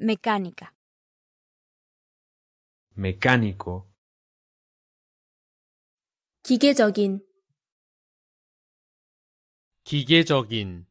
Mecánica. Mecánico. 기계적인 기계적인